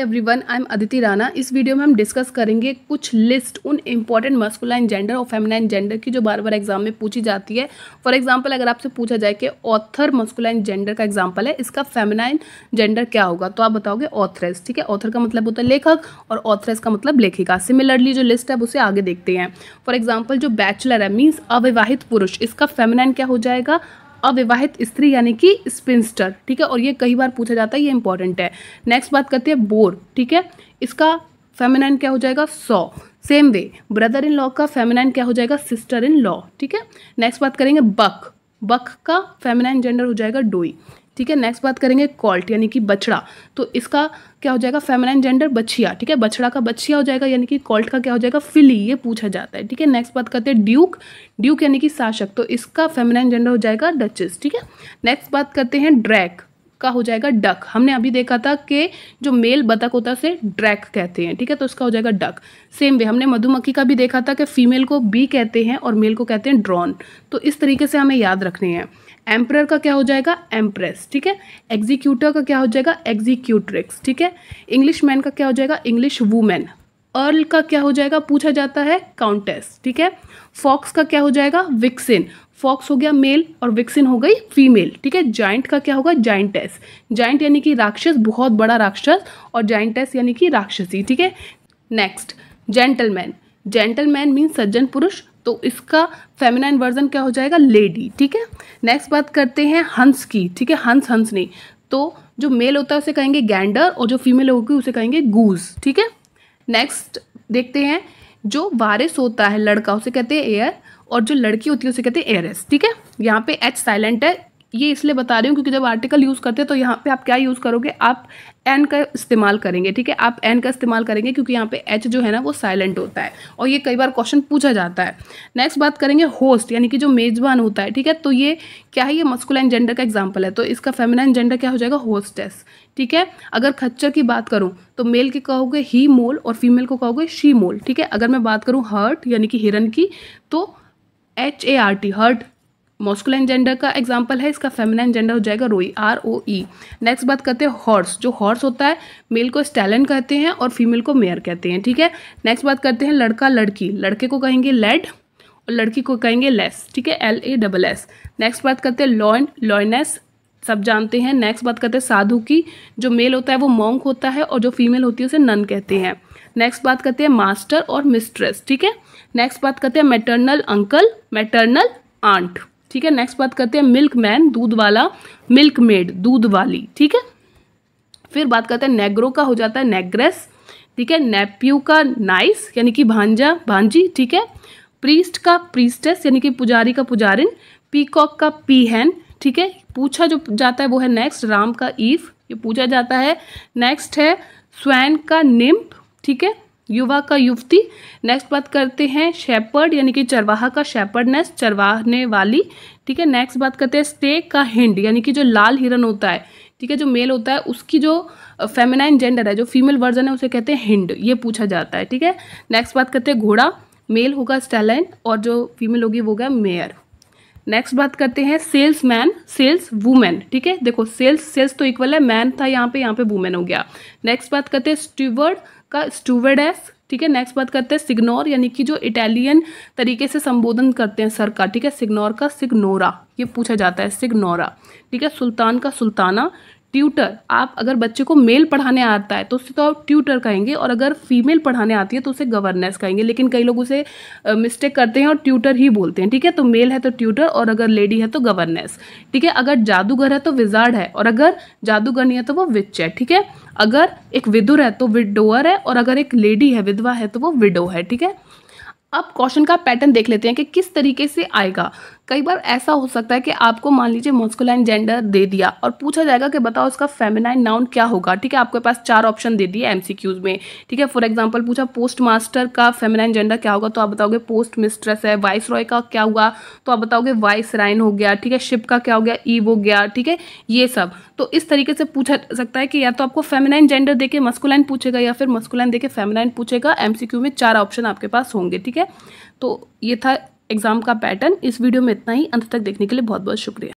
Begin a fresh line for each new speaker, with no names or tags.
everyone I am Aditi Rana इस video में हम डिस्कस करेंगे कुछ लिस्ट उन इंपॉर्टेंट मस्कुलाइन जेंडर और फेमिनाइन जेंडर की जो बार बार एग्जाम में पूछी जाती है फॉर एग्जांपल अगर आपसे पूछा जाए कि ऑथर मस्कुलाइन जेंडर का एग्जांपल है इसका फेमिनाइन जेंडर क्या होगा तो आप बताओगे ऑथरेस ठीक है ऑथर का मतलब होता है लेखक और ऑथरेस का मतलब लेखिका सिमिलरली जो लिस्ट है उसे आगे देखते हैं फॉर एग्जाम्पल जो बैचलर है मीन्स अविवाहित पुरुष इसका फेमिनाइन क्या हो जाएगा अविवाहित स्त्री यानी कि स्पिंस्टर ठीक है और ये कई बार पूछा जाता है ये इंपॉर्टेंट है नेक्स्ट बात करते हैं बोर ठीक है इसका फेमिनाइन क्या हो जाएगा so same way brother in law का फेमिनाइन क्या हो जाएगा सिस्टर इन लॉ ठीक है नेक्स्ट बात करेंगे बक बक का फेमिनाइन जेंडर हो जाएगा डोई ठीक है नेक्स्ट बात करेंगे कॉल्ट यानी कि बछड़ा तो इसका क्या हो जाएगा फेमिनाइन जेंडर बछिया ठीक है बछड़ा का बछिया हो जाएगा यानी कि कॉल्ट का क्या हो जाएगा फिली ये पूछा जाता है ठीक है नेक्स्ट बात करते हैं ड्यूक ड्यूक यानी कि शासक तो इसका फेमिनाइन जेंडर हो जाएगा डचेस ठीक है नेक्स्ट बात करते हैं ड्रैक का हो जाएगा डक हमने अभी देखा था कि जो मेल बतख होता है उसे ड्रैक कहते हैं ठीक है तो उसका हो जाएगा डक सेम वे हमने मधुमक्खी का भी देखा था कि फीमेल को बी कहते हैं और मेल को कहते हैं ड्रॉन तो इस तरीके से हमें याद रखने हैं एम्प्रर का क्या हो जाएगा एम्प्रेस ठीक है एग्जीक्यूटर का क्या हो जाएगा एग्जीक्यूट्रिक्स ठीक है इंग्लिश मैन का क्या हो जाएगा इंग्लिश वूमेन अर्ल का क्या हो जाएगा पूछा जाता है काउंटेस ठीक है फॉक्स का क्या हो जाएगा विक्सिन फॉक्स हो गया मेल और विक्सिन हो गई फीमेल ठीक है जाइंट का क्या होगा जाइंटेस जाइंट यानी कि राक्षस बहुत बड़ा राक्षस और जाइंटेस यानी कि राक्षसी ठीक है नेक्स्ट जेंटलमैन जेंटलमैन मीन्स सज्जन पुरुष तो इसका फेमिनाइन वर्जन क्या हो जाएगा लेडी ठीक है नेक्स्ट बात करते हैं हंस की ठीक है हंस हंस नहीं तो जो मेल होता है उसे कहेंगे गैंडर और जो फीमेल होगी उसे कहेंगे गूज ठीक है नेक्स्ट देखते हैं जो वारिस होता है लड़का उसे कहते हैं एयर और जो लड़की होती है उसे कहते हैं एयरस ठीक है यहाँ पे एच साइलेंट है ये इसलिए बता रही हूँ क्योंकि जब आर्टिकल यूज़ करते हैं तो यहाँ पे आप क्या यूज़ करोगे आप एन का इस्तेमाल करेंगे ठीक है आप एन का इस्तेमाल करेंगे क्योंकि यहाँ पे एच जो है ना वो साइलेंट होता है और ये कई बार क्वेश्चन पूछा जाता है नेक्स्ट बात करेंगे होस्ट यानी कि जो मेज़बान होता है ठीक है तो ये क्या है ये मस्कुलाइन जेंडर का एग्जाम्पल है तो इसका फेमिनाइन जेंडर क्या हो जाएगा होस्टेस ठीक है अगर खच्चर की बात करूँ तो मेल के कहोगे ही मोल और फीमेल को कहोगे शी मोल ठीक है अगर मैं बात करूँ हर्ट यानी कि हिरन की तो H A R T hart masculine gender का एग्जाम्पल है इसका फेमिनाइन जेंडर हो जाएगा रोई आर ओ ई नेक्स्ट बात करते हैं हॉर्स जो हॉर्स होता है मेल को स्टैलन कहते हैं और फीमेल को मेयर कहते हैं ठीक है नेक्स्ट बात करते हैं लड़का लड़की लड़के को कहेंगे लेड और लड़की को कहेंगे लेस ठीक है L A double S next बात करते हैं लॉइन लॉयनेस सब जानते हैं नेक्स्ट बात करते हैं साधु की जो मेल होता है वो मोंग होता है और जो फीमेल होती है उसे नन कहते हैं नेक्स्ट बात करते हैं मास्टर और मिस्ट्रेस ठीक है नेक्स्ट बात करते हैं मैटर्नल अंकल मैटर्नल आंट ठीक है नेक्स्ट बात करते हैं मिल्क मैन दूध वाला मिल्क मेड दूध वाली ठीक है फिर बात करते हैं नेग्रो का हो जाता है नेग्रेस ठीक है नेप्यू का नाइस यानी कि भांजा भांजी ठीक है प्रीस्ट का प्रीस्टेस यानी कि पुजारी का पुजारिन पीकॉक का पीहन ठीक है पूछा जो जाता है वो है नेक्स्ट राम का ईफ ये पूछा जाता है नेक्स्ट है स्वैन का निम्प ठीक है युवा का युवती नेक्स्ट बात करते हैं शेपर्ड यानी कि चरवाहा का शेपर्डनेस चरवाहने वाली ठीक है नेक्स्ट बात करते हैं स्टेक का हिंड यानी कि जो लाल हिरन होता है ठीक है जो मेल होता है उसकी जो फेमिनाइन जेंडर है जो फीमेल वर्जन है उसे कहते हैं हिंड ये पूछा जाता है ठीक है नेक्स्ट बात करते हैं घोड़ा मेल होगा स्टेलाइन और जो फीमेल होगी वो होगा मेयर नेक्स्ट बात करते हैं सेल्स मैन सेल्स वुमेन ठीक है देखो सेल्स सेल्स तो इक्वल है मैन था यहाँ पे यहाँ पे वुमेन हो गया नेक्स्ट बात करते हैं स्टूवर्ड का स्टूवर्डेस ठीक है नेक्स्ट बात करते हैं सिग्नोर यानी कि जो इटालियन तरीके से संबोधन करते हैं सर का ठीक है सिग्नोर का सिग्नोरा ये पूछा जाता है सिग्नोरा ठीक है सुल्तान का सुल्ताना ट्यूटर आप अगर बच्चे को मेल पढ़ाने आता है तो उसे तो आप ट्यूटर कहेंगे और अगर फीमेल पढ़ाने आती है तो उसे गवर्नेंस कहेंगे लेकिन कई लोग उसे मिस्टेक करते हैं और ट्यूटर ही बोलते हैं ठीक है तो मेल है तो ट्यूटर और अगर लेडी है तो गवर्नेंस ठीक है अगर जादूगर है तो विजार्ड है और अगर जादूगर नहीं है तो वो विच है ठीक है अगर एक विदुर है तो विडोअर है और अगर एक लेडी है विधवा है तो वो विडो है ठीक है अब क्वेश्चन का पैटर्न देख लेते हैं कि किस तरीके से आएगा कई बार ऐसा हो सकता है कि आपको मान लीजिए मॉस्कुलाइन जेंडर दे दिया और पूछा जाएगा कि बताओ उसका फेमिनाइन नाउन क्या होगा ठीक है आपके पास चार ऑप्शन दे दिए एम में ठीक है फॉर एग्जाम्पल पूछा पोस्ट मास्टर का फेमिनाइन जेंडर क्या होगा तो आप बताओगे पोस्ट मिस्ट्रेस है वाइस रॉय का क्या हुआ तो आप बताओगे वाइस राइन हो गया ठीक है शिप का क्या हो गया ईव e हो गया ठीक है ये सब तो इस तरीके से पूछा सकता है कि या तो आपको फेमिनाइन जेंडर देके मस्कुलाइन पूछेगा या फिर मस्कुलाइन देके फेमिनाइन पूछेगा एमसीक्यू में चार ऑप्शन आपके पास होंगे ठीक है तो ये था एग्जाम का पैटर्न इस वीडियो में इतना ही अंत तक देखने के लिए बहुत बहुत शुक्रिया